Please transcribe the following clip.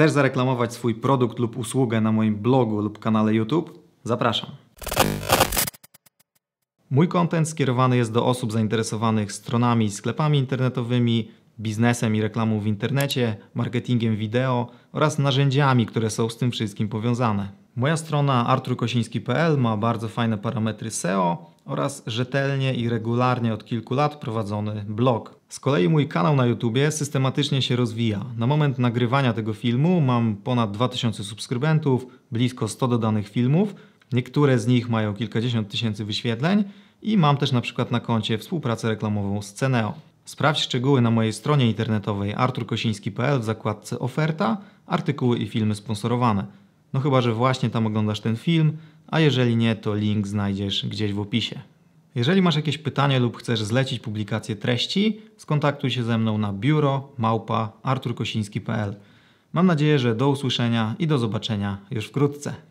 Chcesz zareklamować swój produkt lub usługę na moim blogu lub kanale YouTube? Zapraszam. Mój kontent skierowany jest do osób zainteresowanych stronami i sklepami internetowymi, biznesem i reklamą w internecie, marketingiem wideo oraz narzędziami, które są z tym wszystkim powiązane. Moja strona arturkosiński.pl ma bardzo fajne parametry SEO oraz rzetelnie i regularnie od kilku lat prowadzony blog. Z kolei mój kanał na YouTubie systematycznie się rozwija. Na moment nagrywania tego filmu mam ponad 2000 subskrybentów, blisko 100 dodanych filmów. Niektóre z nich mają kilkadziesiąt tysięcy wyświetleń i mam też na przykład na koncie współpracę reklamową z Ceneo. Sprawdź szczegóły na mojej stronie internetowej arturkosiński.pl w zakładce oferta, artykuły i filmy sponsorowane. No chyba, że właśnie tam oglądasz ten film, a jeżeli nie, to link znajdziesz gdzieś w opisie. Jeżeli masz jakieś pytanie lub chcesz zlecić publikację treści, skontaktuj się ze mną na biuro małpa arturkosiński.pl. Mam nadzieję, że do usłyszenia i do zobaczenia już wkrótce.